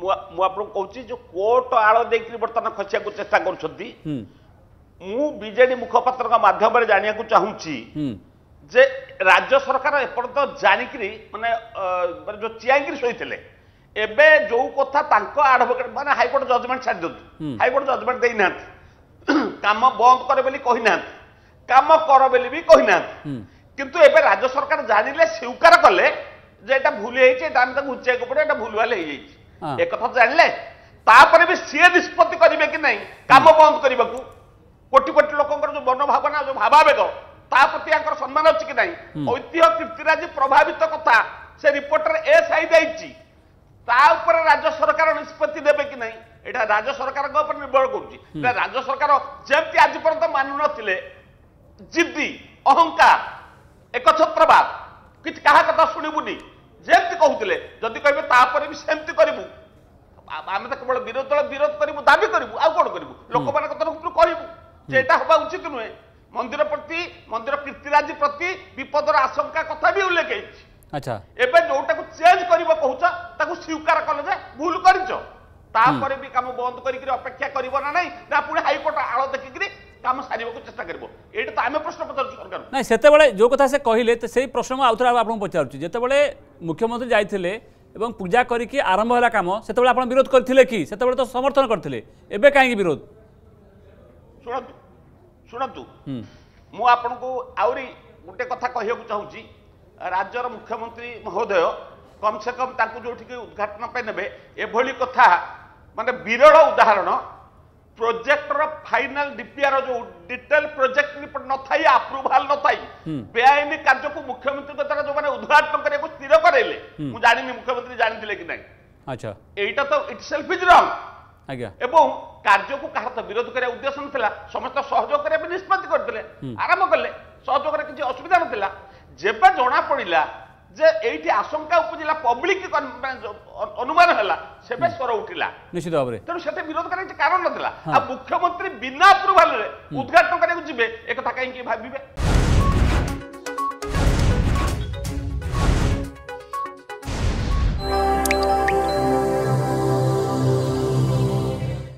ମୁଁ ଆପଣଙ୍କୁ କହୁଛି ଯେ କୋର୍ଟ ଆଳ ଦେଇକରି ବର୍ତ୍ତମାନ ଖସିବାକୁ ଚେଷ୍ଟା କରୁଛନ୍ତି ମୁଁ ବିଜେଡି ମୁଖପାତ୍ରଙ୍କ ମାଧ୍ୟମରେ ଜାଣିବାକୁ ଚାହୁଁଛି ଯେ ରାଜ୍ୟ ସରକାର ଏପର୍ଯ୍ୟନ୍ତ ଜାଣିକିରି ମାନେ ଯୋଉ ଚିଆଇକିରି ଶୋଇଥିଲେ ଏବେ ଯୋଉ କଥା ତାଙ୍କ ଆଡ଼ଭୋକେଟ୍ ମାନେ ହାଇକୋର୍ଟ ଜଜମେଣ୍ଟ ଛାଡ଼ି ଦିଅନ୍ତୁ ହାଇକୋର୍ଟ ଜଜମେଣ୍ଟ ଦେଇନାହାନ୍ତି କାମ ବନ୍ଦ କରେ ବୋଲି କହିନାହାନ୍ତି କାମ କର ବୋଲି ବି କହିନାହାନ୍ତି କିନ୍ତୁ ଏବେ ରାଜ୍ୟ ସରକାର ଜାଣିଲେ ସ୍ୱୀକାର କଲେ ଯେ ଏଇଟା ଭୁଲ ହେଇଛି ଏଇଟା ଆମେ ତାକୁ ଘୁଞ୍ଚେଇବାକୁ ପଡ଼ିବ ଏଇଟା ଭୁଲ ଭୁଲଭାଲ ହେଇଯାଇଛି একথা জাଣିলে ତାପରେ ବି ସିଏ ନିଷ୍ପତ୍ତି କରିବେ କି ନାହିଁ କାମ ବନ୍ଦ କରିବାକୁ କୋଟି କୋଟି ଲୋକଙ୍କର ଯୋଉ ମନୋଭାବନା ଯୋଉ ଭାବାବେଗ ତା ପ୍ରତି ଆଙ୍କର ସମ୍ମାନ ଅଛି କି ନାହିଁ ଐତିହ୍ୟ କୀର୍ତ୍ତିରାଜି ପ୍ରଭାବିତ କଥା ସେ ରିପୋର୍ଟରେ ଏ ସାଇ ଯାଇଛି ତା ଉପରେ ରାଜ୍ୟ ସରକାର ନିଷ୍ପତ୍ତି ନେବେ କି ନାହିଁ ଏଇଟା ରାଜ୍ୟ ସରକାରଙ୍କ ଉପରେ ନିର୍ଭର କରୁଛି ଏଇଟା ରାଜ୍ୟ ସରକାର ଯେମିତି ଆଜି ପର୍ଯ୍ୟନ୍ତ ମାନୁନଥିଲେ ଜିଦ୍ଦି ଅହଙ୍କାର ଏକଛତ୍ରବାଦ କିଛି କାହା କଥା ଶୁଣିବୁନି ଯେମିତି କହୁଥିଲେ ଯଦି କହିବେ ତାପରେ ବି ସେମିତି କରିବୁ ଆମେ ତ କେବଳ ବିରୋଧ ଦଳ ବିରୋଧ କରିବୁ ଦାବି କରିବୁ ଆଉ କ'ଣ କରିବୁ ଲୋକମାନଙ୍କ ତରଫରୁ କହିବୁ ଯେ ଏଇଟା ହେବା ଉଚିତ ନୁହେଁ ମନ୍ଦିର ପ୍ରତି ମନ୍ଦିର କୀର୍ତ୍ତିରାଜି ପ୍ରତି ବିପଦର ଆଶଙ୍କା କଥା ବି ଉଲ୍ଲେଖ ହେଇଛି ଆଚ୍ଛା ଏବେ ଯୋଉଟାକୁ ଚେଞ୍ଜ କରିବ କହୁଛ ତାକୁ ସ୍ୱୀକାର କଲେ ଯେ ଭୁଲ କରିଛ ତାପରେ ବି କାମ ବନ୍ଦ କରିକିରି ଅପେକ୍ଷା କରିବ ନା ନାହିଁ ନା ପୁଣି ହାଇକୋର୍ଟ ଆଳ ଦେଖିକିରି কাম সারিবাকু চেষ্টা করব এইটা তো আমি প্রশ্ন পচারুছি সরকার না সেতবেলে যে কথা সে কহিলে সেই প্রশ্ন মু আউথরে আপনাকে পচারুছি যেতবেলে মুখ্যমন্ত্রী যাইଥିଲେ এবং পূজা করিকি আরম্ভ হল কাম সেতবে আপনার বিরোধ করলে কি সেতবে তো সমর্থন করলে এবে কাইকি বিরোধ শুণতু শুণতু মু আপনার আহরি গোটে কথা কহিবাকু চাহুছি রাজ্যর মুখ্যমন্ত্রী মহোদয় কমসে কম তাকে যেটিকি উদ্ঘাটন নেবে এভাবে কথা মানে বিরল উদাহরণ প্রোজেক্টর ফাইনাল ডিপিআর যে ডিটেল প্রোজেক্ট রিপোর্ট নথাই আপ্রুভাল নথাই বেআইন কার্যকু মুখ্যমন্ত্রী দ্বারা যে উদ্ঘাটন করা স্থির করাইলে ମୁଁ ଜାଣିନି ମୁଖ୍ୟମନ୍ତ୍ରୀ ଜାଣିଥିଲେ କି ନାହିଁ ଆଚ୍ଛା ଏଇଟା ତ ଇଟ୍ ସେଲ୍ଫ ଇଜ୍ ରଙ୍ଗ ଆଜ୍ଞା ଏବଂ କାର୍ଯ୍ୟକୁ କାହାର ତ ବିରୋଧ କରିବା ଉଦ୍ଦେଶ୍ୟ ନଥିଲା ସମସ୍ତେ ସହଯୋଗ କରିବା ପାଇଁ ନିଷ୍ପତ୍ତି କରିଥିଲେ ଆରମ୍ଭ କଲେ ସହଯୋଗରେ କିଛି ଅସୁବିଧା ନଥିଲା ଯେବେ ଜଣାପଡ଼ିଲା ଯେ ଏଇଠି ଆଶଙ୍କା ଉପଜିଲା ପବ୍ଲିକ ଅନୁମାନ ହେଲା ସେବେ ସ୍ୱର ଉଠିଲା ନିଶ୍ଚିତ ଭାବରେ ତେଣୁ ସେଠି ବିରୋଧ କରିବା କିଛି କାରଣ ନଥିଲା ଆଉ ମୁଖ୍ୟମନ୍ତ୍ରୀ ବିନା ଆପ୍ରୁଭାଲରେ ଉଦ୍ଘାଟନ କରିବାକୁ ଯିବେ ଏକଥା କାହିଁକି ଭାବିବେ